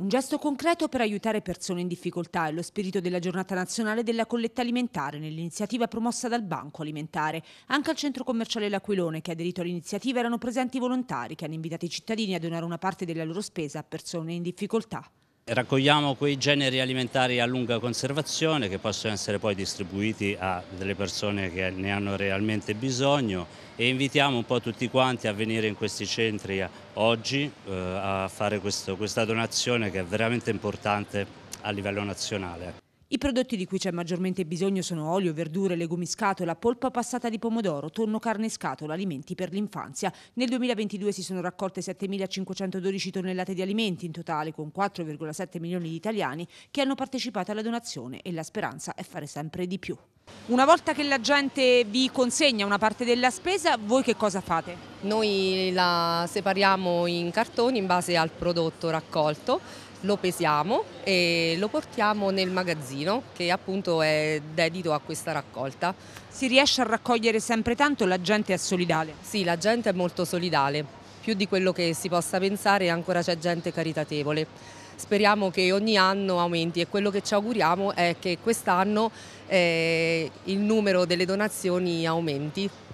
Un gesto concreto per aiutare persone in difficoltà è lo spirito della giornata nazionale della colletta alimentare nell'iniziativa promossa dal Banco Alimentare. Anche al centro commerciale L'Aquilone che ha aderito all'iniziativa erano presenti volontari che hanno invitato i cittadini a donare una parte della loro spesa a persone in difficoltà. Raccogliamo quei generi alimentari a lunga conservazione che possono essere poi distribuiti a delle persone che ne hanno realmente bisogno e invitiamo un po' tutti quanti a venire in questi centri oggi eh, a fare questo, questa donazione che è veramente importante a livello nazionale. I prodotti di cui c'è maggiormente bisogno sono olio, verdure, legumi scatola, polpa passata di pomodoro, tonno carne scatola, alimenti per l'infanzia. Nel 2022 si sono raccolte 7.512 tonnellate di alimenti in totale, con 4,7 milioni di italiani che hanno partecipato alla donazione e la speranza è fare sempre di più. Una volta che la gente vi consegna una parte della spesa, voi che cosa fate? Noi la separiamo in cartoni in base al prodotto raccolto, lo pesiamo e lo portiamo nel magazzino che appunto è dedito a questa raccolta. Si riesce a raccogliere sempre tanto? La gente è solidale? Sì, la gente è molto solidale più di quello che si possa pensare ancora c'è gente caritatevole. Speriamo che ogni anno aumenti e quello che ci auguriamo è che quest'anno eh, il numero delle donazioni aumenti.